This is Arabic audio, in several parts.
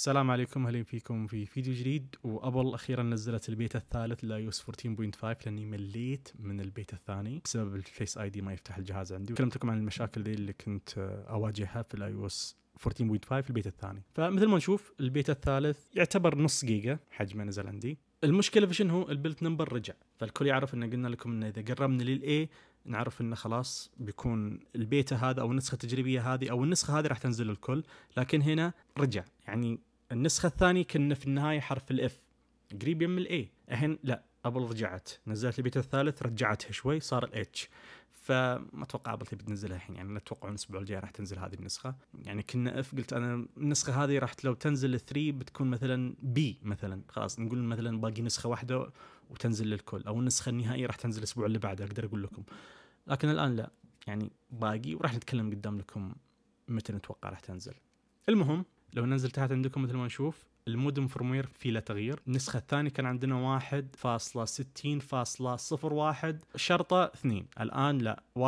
السلام عليكم اهلا فيكم في فيديو جديد وابل اخيرا نزلت البيتا الثالث لايوس 14.5 لاني مليت من البيتا الثاني بسبب الفيس اي دي ما يفتح الجهاز عندي وكلمتكم عن المشاكل دي اللي كنت اواجهها في الايوس 14.5 البيتا الثاني فمثل ما نشوف البيتا الثالث يعتبر نص جيجا حجمه نزل عندي المشكله في شنو البلت نمبر رجع فالكل يعرف ان قلنا لكم انه اذا قربنا للاي نعرف انه خلاص بيكون البيتا هذا او النسخه التجريبيه هذه او النسخه هذه راح تنزل الكل لكن هنا رجع يعني النسخه الثانيه كنا في النهايه حرف الاف قريب يم الاي الحين لا ابل رجعت نزلت البيت الثالث رجعتها شوي صار الاتش فما اتوقع ابل تبي تنزلها الحين يعني اتوقع الاسبوع الجاي راح تنزل هذه النسخه يعني كنا اف قلت انا النسخه هذه راح لو تنزل 3 بتكون مثلا بي مثلا خلاص نقول مثلا باقي نسخه واحده وتنزل للكل او النسخه النهائيه راح تنزل الاسبوع اللي بعده اقدر اقول لكم لكن الان لا يعني باقي وراح نتكلم قدام لكم متى نتوقع راح تنزل المهم لو ننزل تحت عندكم مثل ما نشوف المودم فرموير في له تغيير النسخة الثانية كان عندنا 1.60.01 شرطة 2 الآن لا 1.62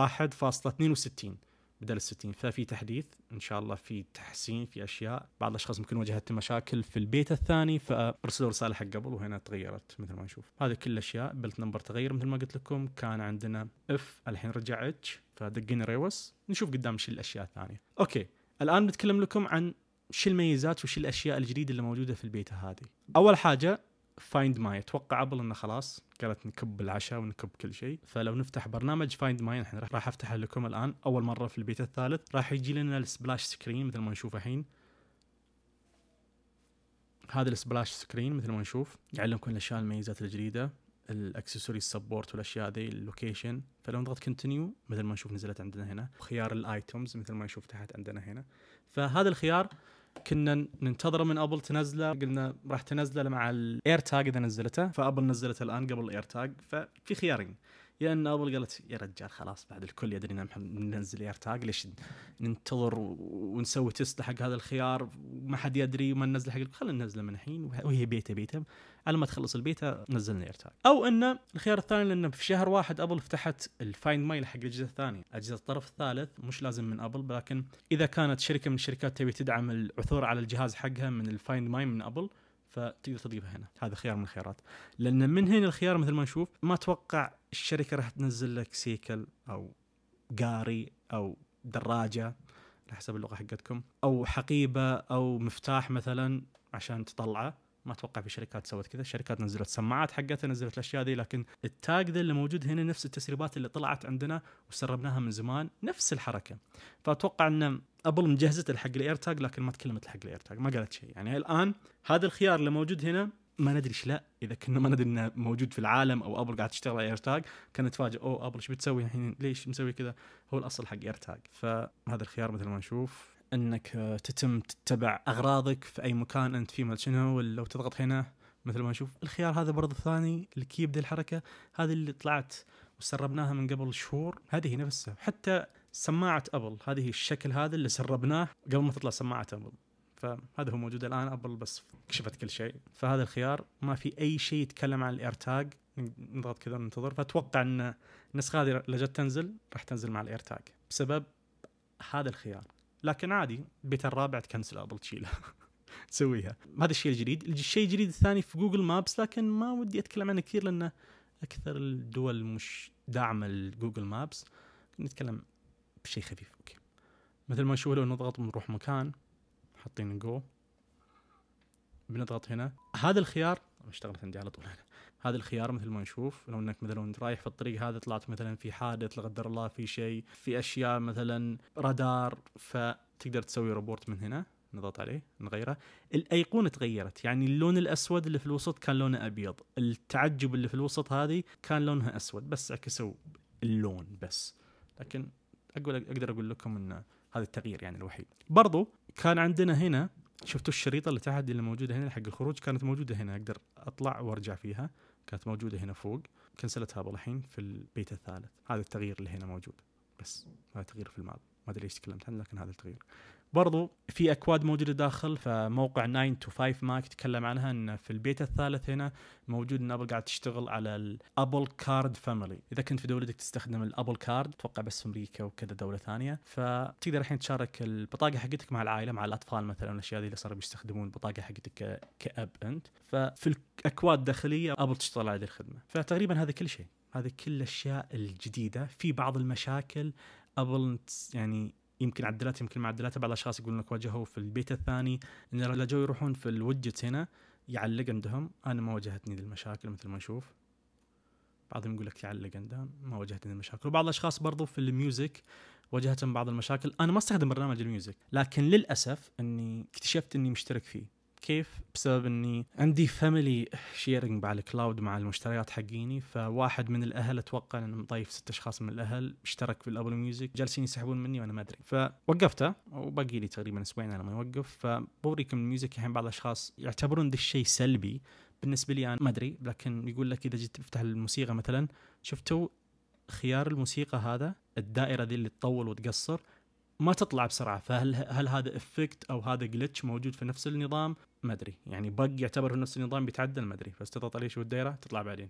بدل 60 ففي تحديث ان شاء الله في تحسين في اشياء بعض الاشخاص ممكن واجهت مشاكل في البيت الثاني فارسلوا رساله حق قبل وهنا تغيرت مثل ما نشوف هذه كل الاشياء بلت نمبر تغير مثل ما قلت لكم كان عندنا اف الحين رجع اتش فدقينا ريوس نشوف قدام شو الاشياء الثانيه اوكي الان بتكلم لكم عن شو الميزات وش الاشياء الجديده اللي موجوده في البيتا هذه اول حاجه فايند ماي اتوقع ابل انه خلاص قالت نكب العشاء ونكب كل شيء فلو نفتح برنامج فايند ماي الحين راح افتحه لكم الان اول مره في البيتا الثالث راح يجي لنا السبلاش سكرين مثل ما نشوف الحين هذا السبلاش سكرين مثل ما نشوف يعلمكم الاشياء الميزات الجديده الاكسسوارز سبورت والاشياء ذي اللوكيشن فلو نضغط كونتينيو مثل ما نشوف نزلت عندنا هنا خيار الايتمز مثل ما نشوف تحت عندنا هنا فهذا الخيار كنا ننتظره من ابل تنزله قلنا راح تنزله مع الاير تاج اذا نزلته فابل نزلته الان قبل الاير تاج ففي خيارين يا ان ابل قالت يا رجال خلاص بعد الكل يدري ان ننزل اير تاج ليش ننتظر ونسوي تست حق هذا الخيار وما حد يدري وما ننزل حق خلينا ننزله من الحين وهي بيتا بيتا على ما تخلص البيتا نزلنا اير تاج او انه الخيار الثاني لانه في شهر واحد ابل فتحت الفايند ماي حق الاجهزه الثانيه اجهزه الطرف الثالث مش لازم من ابل لكن اذا كانت شركه من الشركات تبي تدعم العثور على الجهاز حقها من الفايند ماي من ابل فتقدر تضيفها هنا هذا خيار من الخيارات لان من هنا الخيار مثل ما نشوف ما اتوقع الشركه راح تنزل لك سيكل او قاري او دراجه على حسب اللغه حقتكم او حقيبه او مفتاح مثلا عشان تطلعه ما اتوقع في شركات سوت كذا الشركات نزلت سماعات حقتها نزلت الاشياء ذي لكن التاج ذا اللي موجود هنا نفس التسريبات اللي طلعت عندنا وسربناها من زمان نفس الحركه فاتوقع ان ابل مجهزته حق الاير تاج لكن ما تكلمت حق الاير تاج ما قالت شيء يعني الان هذا الخيار اللي موجود هنا ما ندري ايش لا اذا كنا ما ندري انه موجود في العالم او ابل قاعد تشتغل على اير تاج كان نتفاجئ اوه ابل ايش بتسوي الحين ليش مسوي كذا هو الاصل حق اير تاج فهذا الخيار مثل ما نشوف انك آه، تتم تتبع اغراضك في اي مكان انت فيه شنو لو تضغط هنا مثل ما نشوف الخيار هذا برضه الثاني الكيب ذي الحركه هذه اللي طلعت وسربناها من قبل شهور هذه هي نفسها حتى سماعه ابل هذه الشكل هذا اللي سربناه قبل ما تطلع سماعه ابل فهذا هو موجود الان ابل بس كشفت كل شيء فهذا الخيار ما في اي شيء يتكلم عن الاير تاج نضغط كذا ننتظر فاتوقع ان النسخه هذه لجت تنزل راح تنزل مع الاير تاج بسبب هذا الخيار لكن عادي البيت الرابع تكنسل ابل تشيله تسويها هذا الشيء الجديد الشيء الجديد الثاني في جوجل مابس لكن ما ودي اتكلم عنه كثير لانه اكثر الدول مش داعمه لجوجل مابس نتكلم بشيء خفيف اوكي مثل ما نشوف لو نضغط بنروح مكان حاطين جو بنضغط هنا هذا الخيار اشتغلت عندي على طول هنا هذا الخيار مثل ما نشوف لو انك مثلا انت رايح في الطريق هذا طلعت مثلا في حادث لا قدر الله في شيء في اشياء مثلا رادار فتقدر تسوي ريبورت من هنا نضغط عليه نغيره الايقونه تغيرت يعني اللون الاسود اللي في الوسط كان لونه ابيض التعجب اللي في الوسط هذه كان لونها اسود بس عكسوا اللون بس لكن اقول اقدر اقول لكم ان هذا التغيير يعني الوحيد برضو كان عندنا هنا شفتوا الشريطه اللي تحت اللي موجوده هنا حق الخروج كانت موجوده هنا اقدر اطلع وارجع فيها كانت موجوده هنا فوق كنسلتها الحين في البيت الثالث هذا التغيير اللي هنا موجود بس هذا تغيير في الماضي ما ادري ليش تكلمت عنه لكن هذا التغيير برضو في اكواد موجوده داخل فموقع 9 to 5 ماك تكلم عنها ان في البيت الثالث هنا موجود ان ابل قاعد تشتغل على الابل كارد فاميلي اذا كنت في دولتك تستخدم الابل كارد اتوقع بس في امريكا وكذا دوله ثانيه فتقدر الحين تشارك البطاقه حقتك مع العائله مع الاطفال مثلا الاشياء اللي صاروا بيستخدمون البطاقه حقتك كاب انت ففي الاكواد الداخليه ابل تشتغل على هذه الخدمه فتقريبا هذا كل شيء هذه كل الاشياء الجديده في بعض المشاكل ابل يعني يمكن عدلات يمكن ما عدلاتها بعض الاشخاص يقولون لك واجهوا في البيت الثاني ان جو يروحون في الوجت هنا يعلق عندهم انا ما واجهتني ذي المشاكل مثل ما نشوف بعضهم يقول لك يعلق عندهم ما واجهتني المشاكل وبعض الاشخاص برضو في الميوزك واجهتهم بعض المشاكل انا ما استخدم برنامج الميوزك لكن للاسف اني اكتشفت اني مشترك فيه كيف؟ بسبب اني عندي فاميلي شيرنج مع الكلاود مع المشتريات حقيني فواحد من الاهل اتوقع انه مضيف ست اشخاص من الاهل اشترك في الابل ميوزك جالسين يسحبون مني وانا ما ادري فوقفته وباقي لي تقريبا اسبوعين على ما يوقف فبوريكم الميوزك الحين بعض الاشخاص يعتبرون ذا الشيء سلبي بالنسبه لي انا ما ادري لكن يقول لك اذا جيت تفتح الموسيقى مثلا شفتوا خيار الموسيقى هذا الدائره دي اللي تطول وتقصر ما تطلع بسرعه فهل هل هذا افكت او هذا جلتش موجود في نفس النظام ما ادري يعني بق يعتبر في نفس النظام بيتعدل ما ادري بس تضغط عليه شو الدايره تطلع بعدين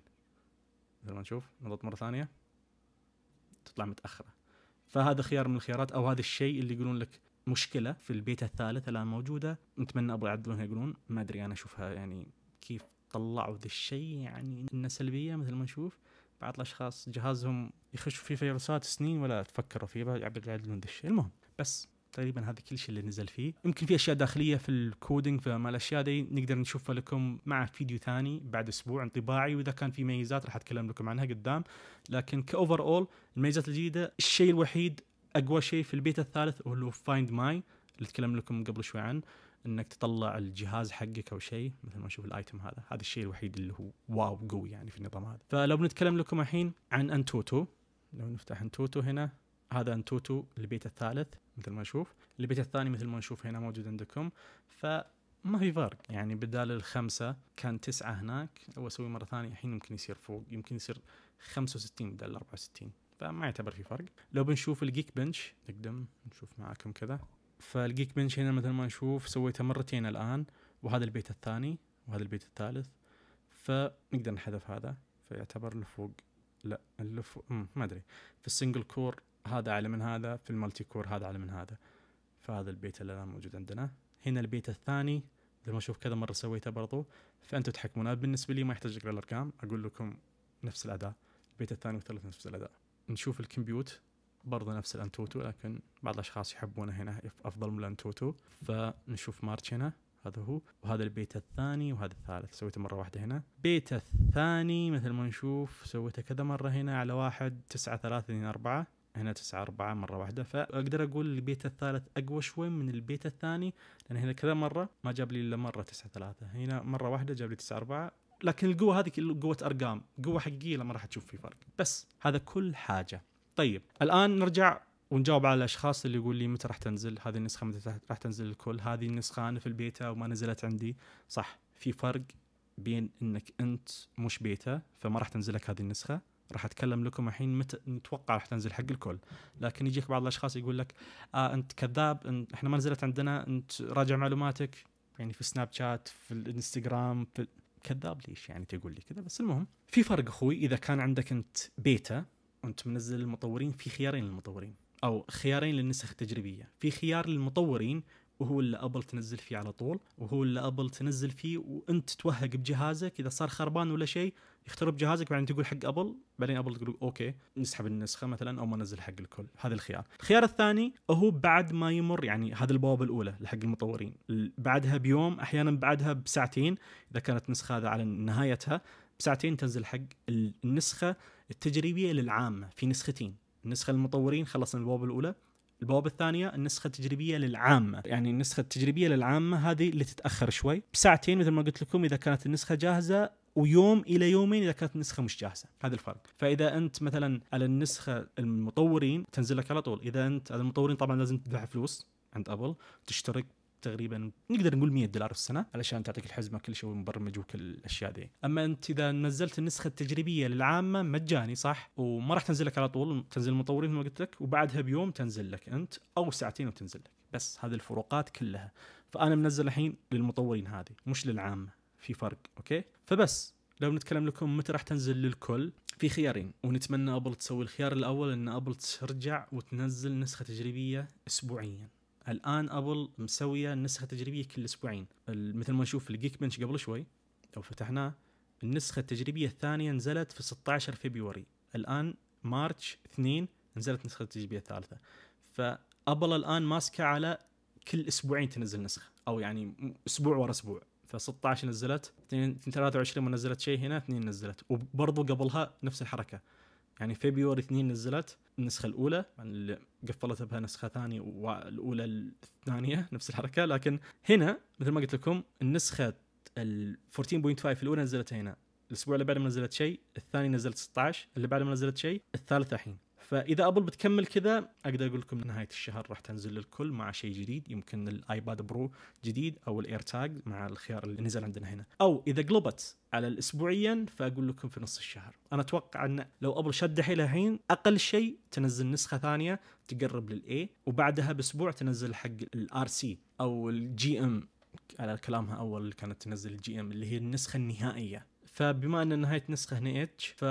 مثل ما نشوف نضغط مره ثانيه تطلع متاخره فهذا خيار من الخيارات او هذا الشيء اللي يقولون لك مشكله في البيتا الثالث الان موجوده نتمنى ابغى يعدلونها يقولون ما ادري انا اشوفها يعني كيف طلعوا ذا الشيء يعني انه سلبيه مثل ما نشوف بعض الاشخاص جهازهم يخشوا فيه فيروسات سنين ولا تفكروا فيه يعدلون ذا الشيء المهم بس تقريبا هذا كل شيء اللي نزل فيه يمكن في اشياء داخليه في الكودينج مال الاشياء دي نقدر نشوفها لكم مع فيديو ثاني بعد اسبوع انطباعي واذا كان في ميزات راح اتكلم لكم عنها قدام لكن كاوفر اول الميزات الجديده الشيء الوحيد اقوى شيء في البيت الثالث هو فايند ماي اللي تكلم لكم قبل شوي عنه انك تطلع الجهاز حقك او شيء مثل ما نشوف الايتم هذا هذا الشيء الوحيد اللي هو واو قوي يعني في النظام هذا فلو بنتكلم لكم الحين عن انتوتو لو نفتح انتوتو هنا هذا انتوتو البيت الثالث مثل ما نشوف البيت الثاني مثل ما نشوف هنا موجود عندكم ف ما في فرق يعني بدال الخمسة كان تسعة هناك لو أسوي مرة ثانية الحين يمكن يصير فوق يمكن يصير خمسة وستين بدال أربعة وستين فما يعتبر في فرق لو بنشوف الجيك بنش نقدم نشوف معاكم كذا فالجيك بنش هنا مثل ما نشوف سويته مرتين الآن وهذا البيت الثاني وهذا البيت الثالث فنقدر نحذف هذا فيعتبر لفوق لا اللي فوق ما أدري في السنجل كور هذا اعلى من هذا في المالتي كور هذا اعلى من هذا فهذا البيتا اللي الان موجود عندنا هنا البيتا الثاني لما اشوف كذا مره سويته برضو فانتم تحكمون بالنسبه لي ما يحتاج اقرا الارقام اقول لكم نفس الاداء البيتا الثاني والثالث نفس الاداء نشوف الكمبيوت برضو نفس الانتوتو لكن بعض الاشخاص يحبونه هنا افضل من الانتوتو فنشوف مارتش هنا هذا هو وهذا البيتا الثاني وهذا الثالث سويته مره واحده هنا بيتا الثاني مثل ما نشوف سويته كذا مره هنا على واحد تسعة ثلاثة اثنين أربعة هنا 9 4 مره واحده فاقدر اقول البيت الثالث اقوى شوي من البيت الثاني لان هنا كذا مره ما جاب لي الا مره 9 3 هنا مره واحده جاب لي 9 4 لكن القوه هذه قوه ارقام قوه حقيقيه لما راح تشوف في فرق بس هذا كل حاجه طيب الان نرجع ونجاوب على الاشخاص اللي يقول لي متى راح تنزل هذه النسخه متى راح تنزل الكل هذه النسخه انا في البيتا وما نزلت عندي صح في فرق بين انك انت مش بيتا فما راح تنزلك هذه النسخه راح اتكلم لكم الحين متى نتوقع راح تنزل حق الكل لكن يجيك بعض الاشخاص يقول لك آه انت كذاب انت احنا ما نزلت عندنا انت راجع معلوماتك يعني في سناب شات في الانستغرام في كذاب ليش يعني تقول لي كذا بس المهم في فرق اخوي اذا كان عندك انت بيتا وانت منزل المطورين في خيارين للمطورين او خيارين للنسخ التجريبيه في خيار للمطورين وهو اللي ابل تنزل فيه على طول وهو اللي ابل تنزل فيه وانت توهق بجهازك اذا صار خربان ولا شيء يخترب جهازك بعدين تقول حق ابل بعدين ابل تقول اوكي نسحب النسخه مثلا او ما ننزل حق الكل هذا الخيار الخيار الثاني هو بعد ما يمر يعني هذه البوابه الاولى لحق المطورين بعدها بيوم احيانا بعدها بساعتين اذا كانت نسخه هذا على نهايتها بساعتين تنزل حق النسخه التجريبيه للعامه في نسختين النسخه للمطورين خلصنا البوابه الاولى البوابه الثانيه النسخه التجريبيه للعامه يعني النسخه التجريبيه للعامه هذه اللي تتاخر شوي بساعتين مثل ما قلت لكم اذا كانت النسخه جاهزه ويوم الى يومين اذا كانت النسخه مش جاهزه هذا الفرق فاذا انت مثلا على النسخه المطورين تنزل لك على طول اذا انت على المطورين طبعا لازم تدفع فلوس عند ابل تشترك تقريبا نقدر نقول 100 دولار في السنه علشان تعطيك الحزمه كل شيء ومبرمج وكل الاشياء ذي اما انت اذا نزلت النسخه التجريبيه للعامه مجاني صح وما راح تنزل لك على طول تنزل المطورين مثل ما قلت لك وبعدها بيوم تنزل لك انت او ساعتين وتنزل لك بس هذه الفروقات كلها فانا منزل الحين للمطورين هذه مش للعامه في فرق اوكي فبس لو نتكلم لكم متى راح تنزل للكل في خيارين ونتمنى ابل تسوي الخيار الاول ان ابل ترجع وتنزل نسخه تجريبيه اسبوعيا الان ابل مسويه نسخه تجريبيه كل اسبوعين مثل ما نشوف الجيك بنش قبل شوي لو فتحناه النسخه التجريبيه الثانيه نزلت في 16 فبراير الان مارتش 2 نزلت النسخه التجريبيه الثالثه فابل الان ماسكه على كل اسبوعين تنزل نسخه او يعني اسبوع ورا اسبوع ف 16 نزلت 23 ما نزلت شيء هنا 2 نزلت وبرضه قبلها نفس الحركه يعني فبراير 2 نزلت النسخه الاولى يعني اللي قفلت بها نسخه ثانيه والاولى الثانيه نفس الحركه لكن هنا مثل ما قلت لكم النسخه ال 14.5 الاولى نزلتها هنا الاسبوع اللي بعده ما نزلت شيء الثاني نزلت 16 اللي بعده ما نزلت شيء الثالث الحين فاذا ابل بتكمل كذا اقدر اقول لكم نهايه الشهر راح تنزل للكل مع شيء جديد يمكن الايباد برو جديد او الاير تاج مع الخيار اللي نزل عندنا هنا او اذا قلبت على الاسبوعيا فاقول لكم في نص الشهر انا اتوقع ان لو ابل شد حيل الحين اقل شيء تنزل نسخه ثانيه تقرب للاي وبعدها باسبوع تنزل حق الار سي او الجي ام على كلامها اول كانت تنزل الجي ام اللي هي النسخه النهائيه فبما ان نهايه نسخه هنا اتش ف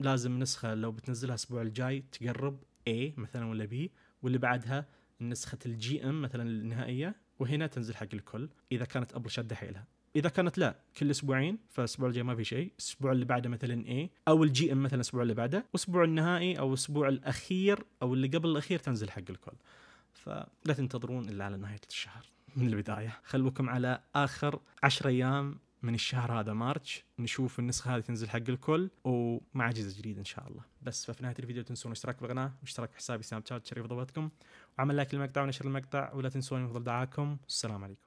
لازم نسخه لو بتنزلها الاسبوع الجاي تقرب A مثلا ولا B واللي بعدها نسخه الجي ام مثلا النهائيه وهنا تنزل حق الكل اذا كانت ابل شاده حيلها اذا كانت لا كل اسبوعين فالاسبوع الجاي ما في شيء الاسبوع اللي بعده مثلا A او الجي ام مثلا الاسبوع اللي بعده والاسبوع النهائي او الاسبوع الاخير او اللي قبل الاخير تنزل حق الكل فلا تنتظرون الا على نهايه الشهر من البدايه خلوكم على اخر عشر ايام من الشهر هذا مارتش نشوف النسخه هذه تنزل حق الكل ومع جزء جديد ان شاء الله بس ففي نهايه الفيديو تنسون الاشتراك بالقناه واشتراك في حسابي سناب شات شريف ضبطكم وعمل لايك للمقطع ونشر المقطع ولا تنسون يفضل دعاكم والسلام عليكم